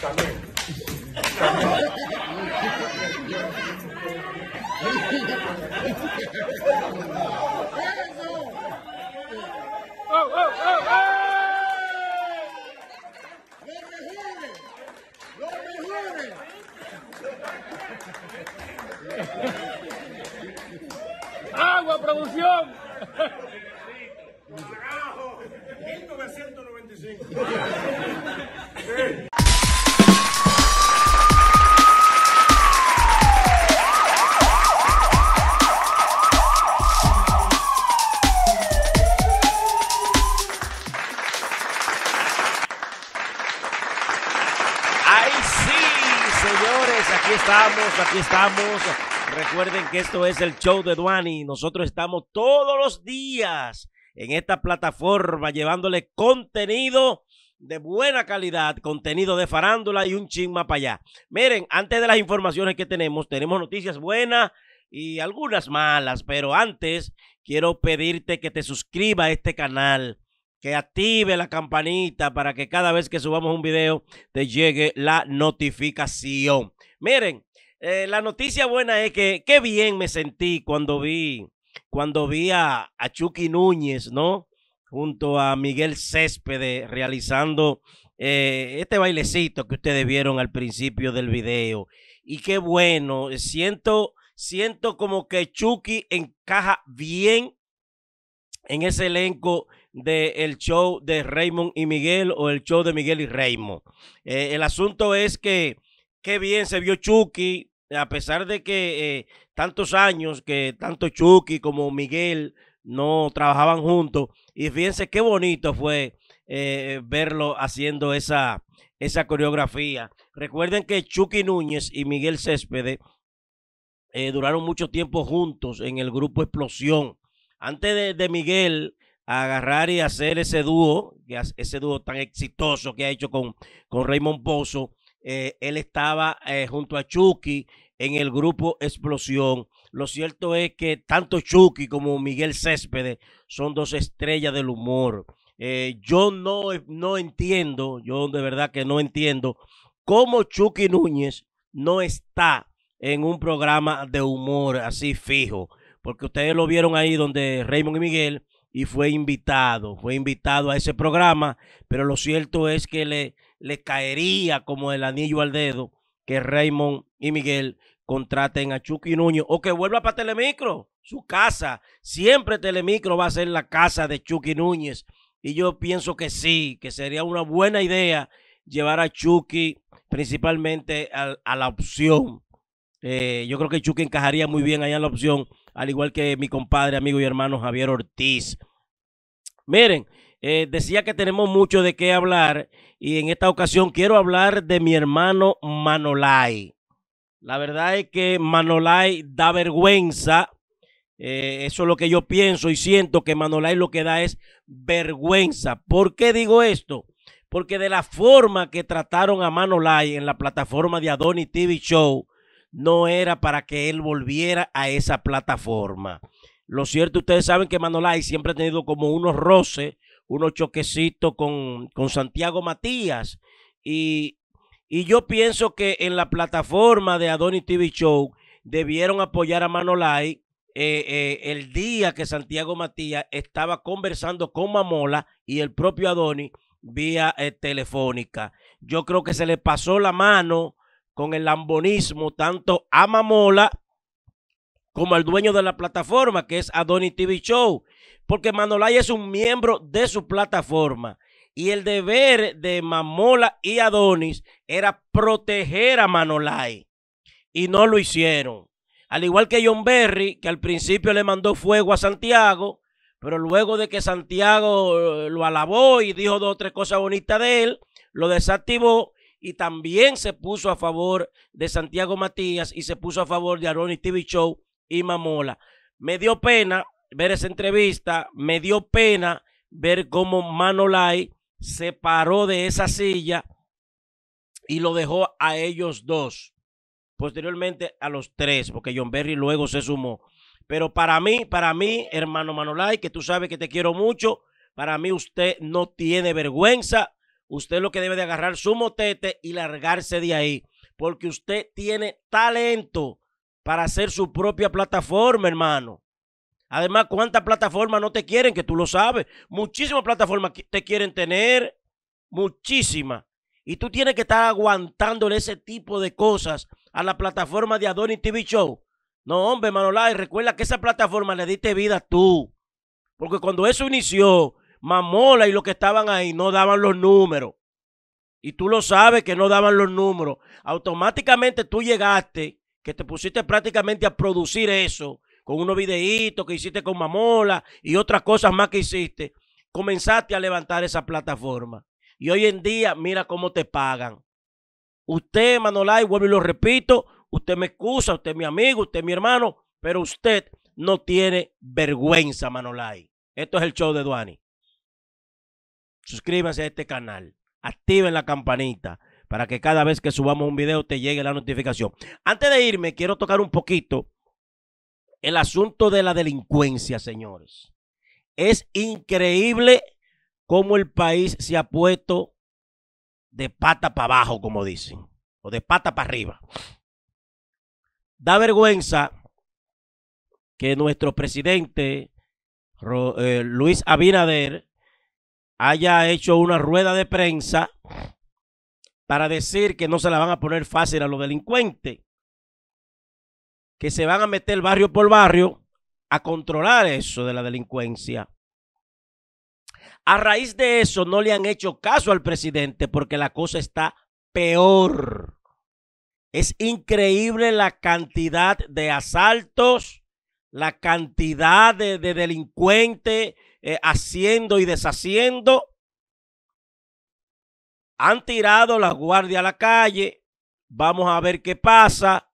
¡Tamén! ¡Tamén! oh, oh, oh! ¡Lo mejore! ¡Lo mejore! ¡Agua, producción! ¡Agua, ¡1995! aquí estamos, aquí estamos. Recuerden que esto es el show de Duani. Nosotros estamos todos los días en esta plataforma llevándole contenido de buena calidad, contenido de farándula y un chisma para allá. Miren, antes de las informaciones que tenemos, tenemos noticias buenas y algunas malas, pero antes quiero pedirte que te suscribas a este canal, que active la campanita para que cada vez que subamos un video te llegue la notificación. Miren, eh, la noticia buena es que qué bien me sentí cuando vi, cuando vi a, Chucky Núñez, ¿no? Junto a Miguel Céspedes realizando eh, este bailecito que ustedes vieron al principio del video. Y qué bueno, siento, siento como que Chucky encaja bien en ese elenco del el show de Raymond y Miguel o el show de Miguel y Raymond. Eh, el asunto es que qué bien se vio Chucky, a pesar de que eh, tantos años que tanto Chucky como Miguel no trabajaban juntos. Y fíjense qué bonito fue eh, verlo haciendo esa, esa coreografía. Recuerden que Chucky Núñez y Miguel Céspedes eh, duraron mucho tiempo juntos en el grupo Explosión. Antes de, Miguel agarrar y hacer ese dúo, ese dúo tan exitoso que ha hecho con, con Raymond Pozo, eh, él estaba eh, junto a Chucky en el grupo Explosión. Lo cierto es que tanto Chucky como Miguel Céspedes son dos estrellas del humor. Eh, yo no, no entiendo, yo de verdad que no entiendo cómo Chucky Núñez no está en un programa de humor así fijo, porque ustedes lo vieron ahí donde Raymond y Miguel y fue invitado, fue invitado a ese programa, pero lo cierto es que le, le caería como el anillo al dedo que Raymond y Miguel contraten a Chucky Nuño o que vuelva para Telemicro, su casa. Siempre Telemicro va a ser la casa de Chucky Núñez. Y yo pienso que sí, que sería una buena idea llevar a Chucky principalmente a, la opción. Eh, yo creo que Chucky encajaría muy bien allá en la opción, al igual que mi compadre, amigo y hermano Javier Ortiz. Miren, eh, decía que tenemos mucho de qué hablar y en esta ocasión quiero hablar de mi hermano Manolay. La verdad es que Manolay da vergüenza. Eh, eso es lo que yo pienso y siento que Manolay lo que da es vergüenza. ¿Por qué digo esto? Porque de la forma que trataron a Manolay en la plataforma de Adoni TV Show, no era para que él volviera a esa plataforma. Lo cierto, ustedes saben que Manolay siempre ha tenido como unos roces unos choquecitos con, Santiago Matías. Y, yo pienso que en la plataforma de Adonis TV Show debieron apoyar a Manolay eh, eh, el día que Santiago Matías estaba conversando con Mamola y el propio Adonis vía eh, telefónica. Yo creo que se le pasó la mano con el lambonismo tanto a Mamola como el dueño de la plataforma, que es Adonis TV Show, porque Manolay es un miembro de su plataforma. Y el deber de Mamola y Adonis era proteger a Manolay. Y no lo hicieron. Al igual que John Berry, que al principio le mandó fuego a Santiago, pero luego de que Santiago eh, lo alabó y dijo dos o tres cosas bonitas de él, lo desactivó y también se puso a favor de Santiago Matías y se puso a favor de Adonis TV Show y Mamola. Me dio pena ver esa entrevista, me dio pena ver cómo Manolay se paró de esa silla y lo dejó a ellos dos. Posteriormente a los tres, porque John Berry luego se sumó. Pero para mí, para mí, hermano Manolay, que tú sabes que te quiero mucho, para mí usted no tiene vergüenza. Usted lo que debe de agarrar su motete y largarse de ahí, porque usted tiene talento para hacer su propia plataforma, hermano. Además, ¿cuántas plataformas no te quieren? Que tú lo sabes. Muchísimas plataformas te quieren tener. Muchísimas. Y tú tienes que estar aguantándole ese tipo de cosas a la plataforma de Adonis TV Show. No, hombre, Manolay, recuerda que esa plataforma le diste vida tú. Porque cuando eso inició, Mamola y los que estaban ahí no daban los números. Y tú lo sabes que no daban los números. Automáticamente tú llegaste que te pusiste prácticamente a producir eso, con unos videitos que hiciste con Mamola y otras cosas más que hiciste, comenzaste a levantar esa plataforma. Y hoy en día, mira cómo te pagan. Usted, Manolay, vuelvo y lo repito, usted me excusa, usted es mi amigo, usted es mi hermano, pero usted no tiene vergüenza, Manolay. Esto es el show de Duani. Suscríbanse a este canal, activen la campanita, para que cada vez que subamos un video te llegue la notificación. Antes de irme, quiero tocar un poquito el asunto de la delincuencia, señores. Es increíble cómo el país se ha puesto de pata para abajo, como dicen, o de pata para arriba. Da vergüenza que nuestro presidente eh, Luis Abinader haya hecho una rueda de prensa para decir que no se la van a poner fácil a los delincuentes, que se van a meter barrio por barrio a controlar eso de la delincuencia. A raíz de eso no le han hecho caso al presidente porque la cosa está peor. Es increíble la cantidad de asaltos, la cantidad de, delincuentes eh, haciendo y deshaciendo. Han tirado las guardias a la calle. Vamos a ver qué pasa.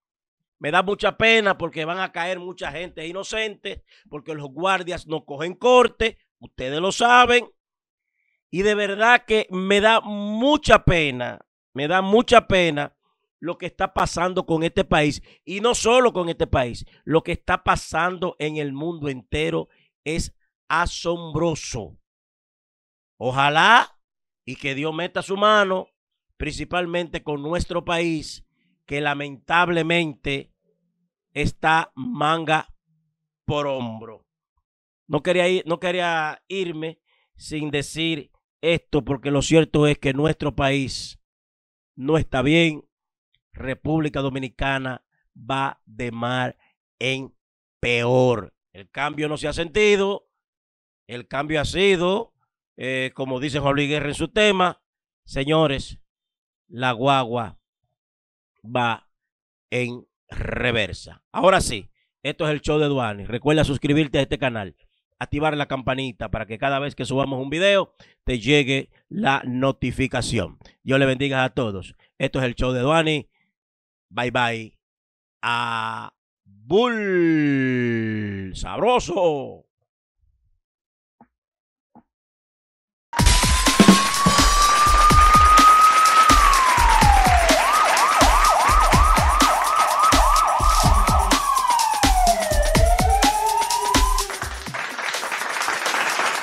Me da mucha pena porque van a caer mucha gente inocente, porque los guardias no cogen corte, ustedes lo saben. Y de verdad que me da mucha pena, me da mucha pena lo que está pasando con este país. Y no solo con este país, lo que está pasando en el mundo entero es asombroso. Ojalá y que Dios meta su mano principalmente con nuestro país que lamentablemente está manga por hombro. No quería, ir, no quería irme sin decir esto porque lo cierto es que nuestro país no está bien. República Dominicana va de mar en peor. El cambio no se ha sentido. El cambio ha sido eh, como dice Juan Luis en su tema, señores, la guagua va en reversa. Ahora sí, esto es el show de Duani. Recuerda suscribirte a este canal, activar la campanita para que cada vez que subamos un video te llegue la notificación. Dios le bendiga a todos. Esto es el show de Duani. Bye bye. A Bull. Sabroso.